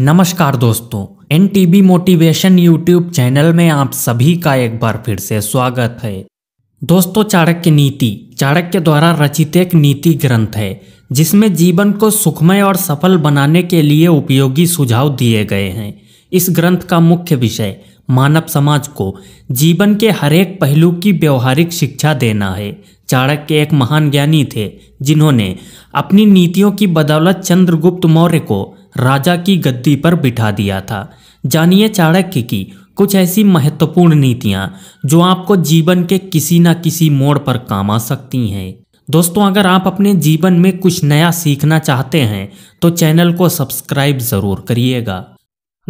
नमस्कार दोस्तों N T motivation YouTube channel में आप सभी का एक बार फिर से स्वागत है दोस्तों चाणक्य नीति चाणक्य द्वारा रचित एक नीति ग्रंथ है जिसमें जीवन को सुखमय और सफल बनाने के लिए उपयोगी सुझाव दिए गए हैं इस ग्रंथ का मुख्य विषय मानव समाज को जीवन के हरेक पहलू की व्यवहारिक शिक्षा देना है चाणक्य एक महान ज्ञानी थे जिन्होंने अपनी नीतियों की बदौलत चंद्रगुप्त मौर्य को राजा की गद्दी पर बिठा दिया था जानिए चाणक्य की कुछ ऐसी महत्वपूर्ण नीतियाँ जो आपको जीवन के किसी न किसी मोड़ पर काम आ सकती हैं दोस्तों अगर आप अपने जीवन में कुछ नया सीखना चाहते हैं तो चैनल को सब्सक्राइब ज़रूर करिएगा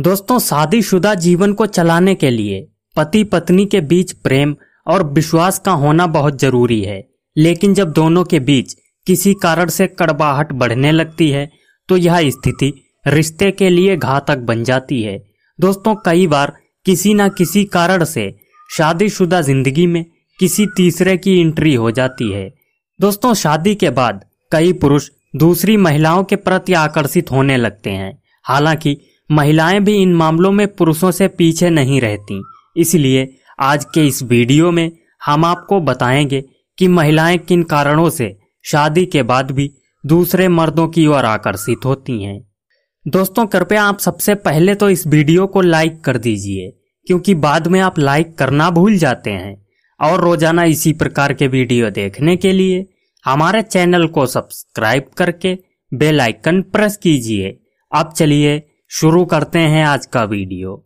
दोस्तों शादीशुदा जीवन को चलाने के लिए पति पत्नी के बीच प्रेम और विश्वास का होना बहुत जरूरी है लेकिन जब दोनों के बीच किसी कारण से कड़बाहट बढ़ने लगती है तो यह स्थिति रिश्ते के लिए घातक बन जाती है दोस्तों कई बार किसी न किसी कारण से शादीशुदा जिंदगी में किसी तीसरे की एंट्री हो जाती है दोस्तों शादी के बाद कई पुरुष दूसरी महिलाओं के प्रति आकर्षित होने लगते हैं हालांकि महिलाएं भी इन मामलों में पुरुषों से पीछे नहीं रहती इसलिए आज के इस वीडियो में हम आपको बताएंगे कि महिलाएं किन कारणों से शादी के बाद भी दूसरे मर्दों की ओर आकर्षित होती हैं दोस्तों कृपया आप सबसे पहले तो इस वीडियो को लाइक कर दीजिए क्योंकि बाद में आप लाइक करना भूल जाते हैं और रोजाना इसी प्रकार के वीडियो देखने के लिए हमारे चैनल को सब्सक्राइब करके बेल आइकन प्रेस कीजिए अब चलिए शुरू करते हैं आज का वीडियो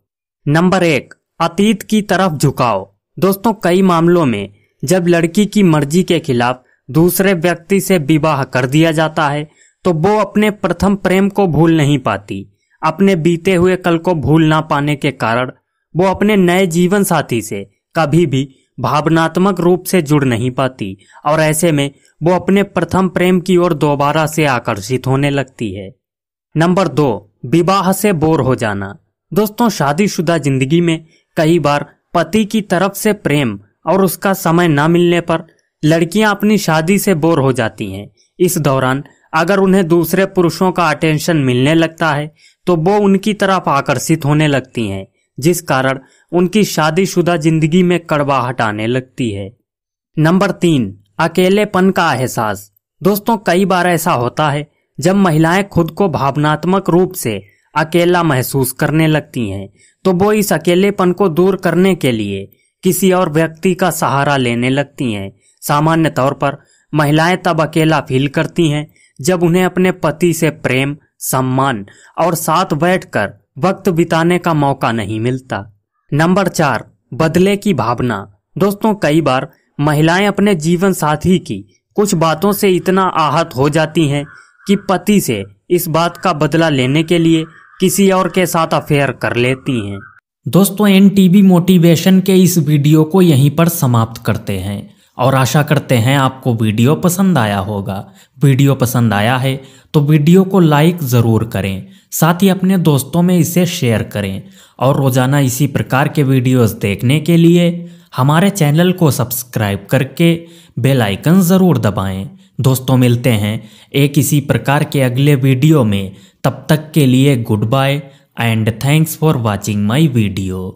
नंबर एक अतीत की तरफ झुकाव दोस्तों कई मामलों में जब लड़की की मर्जी के खिलाफ दूसरे व्यक्ति से विवाह कर दिया जाता है तो वो अपने प्रथम प्रेम को भूल नहीं पाती अपने बीते हुए कल को भूल ना पाने के कारण वो अपने नए जीवन साथी से कभी भी भावनात्मक रूप से जुड़ नहीं पाती और ऐसे में वो अपने प्रथम प्रेम की ओर दोबारा से आकर्षित होने लगती है नंबर दो विवाह से बोर हो जाना दोस्तों शादीशुदा जिंदगी में कई बार पति की तरफ से प्रेम और उसका समय ना मिलने पर लड़कियां अपनी शादी से बोर हो जाती हैं इस दौरान अगर उन्हें दूसरे पुरुषों का अटेंशन मिलने लगता है तो वो उनकी तरफ आकर्षित होने लगती हैं जिस कारण उनकी शादीशुदा जिंदगी में कड़वाहट आने लगती है नंबर तीन अकेलेपन का एहसास दोस्तों कई बार ऐसा होता है जब महिलाएं खुद को भावनात्मक रूप से अकेला महसूस करने लगती हैं तो वो इस अकेलेपन को दूर करने के लिए किसी और व्यक्ति का सहारा लेने लगती हैं सामान्य तौर पर महिलाएं तब अकेला फील करती हैं जब उन्हें अपने पति से प्रेम सम्मान और साथ बैठकर वक्त बिताने का मौका नहीं मिलता नंबर चार बदले की भावना दोस्तों कई बार महिलाएं अपने जीवन साथी की कुछ बातों से इतना आहत हो जाती हैं कि पति से इस बात का बदला लेने के लिए किसी और के साथ अफेयर कर लेती हैं दोस्तों एन टी मोटिवेशन के इस वीडियो को यहीं पर समाप्त करते हैं और आशा करते हैं आपको वीडियो पसंद आया होगा वीडियो पसंद आया है तो वीडियो को लाइक ज़रूर करें साथ ही अपने दोस्तों में इसे शेयर करें और रोज़ाना इसी प्रकार के वीडियोस देखने के लिए हमारे चैनल को सब्सक्राइब करके बेल आइकन ज़रूर दबाएं। दोस्तों मिलते हैं एक इसी प्रकार के अगले वीडियो में तब तक के लिए good bye and thanks for watching my video.